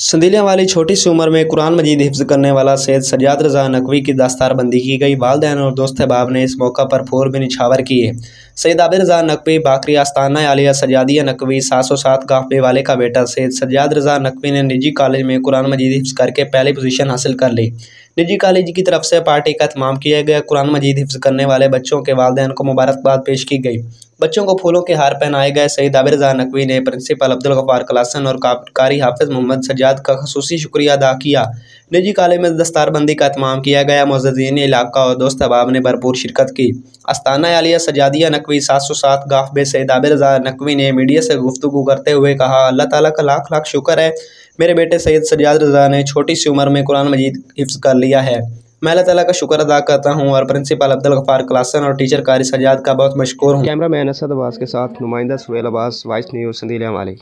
संदीलियाँ वाली छोटी सी उम्र में कुरान मजीद हिफ्ज करने वाला सैद सजाद रजा नकवी की दस्तारबंदी की गई वालदेन और दोस्त अहबाब ने इस मौका पर फूल भी निछावर किए सैद आबिर रजा नकवी बाकरी आस्ताना आलिया सजादिया नकवी सात सौ सात गाफे वाले का बेटा सैद सजाद रजा नकवी ने निजी कॉलेज में कुरान मजीद हिफ्ज करके पहली पोजीशन हासिल कर ली निजी कॉलेज की तरफ से पार्टी का अहतमाम किया गया कुरान मजीद हिफ्ज करने वाले बच्चों के वालदेन को मुबारकबाद पेश की गई बच्चों को फूलों के हार पहनाए गए सईद आबिरजा नकवी ने प्रिंसिपल अब्दुल गफ़ार कलासन और कारी हाफिज मोहम्मद सजाद का खसूसी शुक्रिया अदा किया निजी काले में दस्तारबंदी का अहमाम किया गया मोजीन इलाका और दोस्त अबाब ने भरपूर शिरकत की अस्ताना आलिया सजादिया नकवी सात सौ सात गाफबे सैद आबिर नकवी ने मीडिया से गुफ्तु करते हुए कहा अल्लाह ताला का लाख लाख शुक्र है मेरे बेटे सैद सजाद रजा ने छोटी सी उम्र में कुरान मजीद हिफ्ज़ कर लिया है मैं अल्लाह तला का शुक्र अदा करता हूँ और प्रिंसिपल अब्दुल गफ़ार क्लासन और टीचर कारी सजाद का बहुत मशहूर हूँ कैमरा मैन असद अब्बास के साथ नुमाइंदा सुहेल अब्बास वाइस न्यूज़ संदीलिया वाली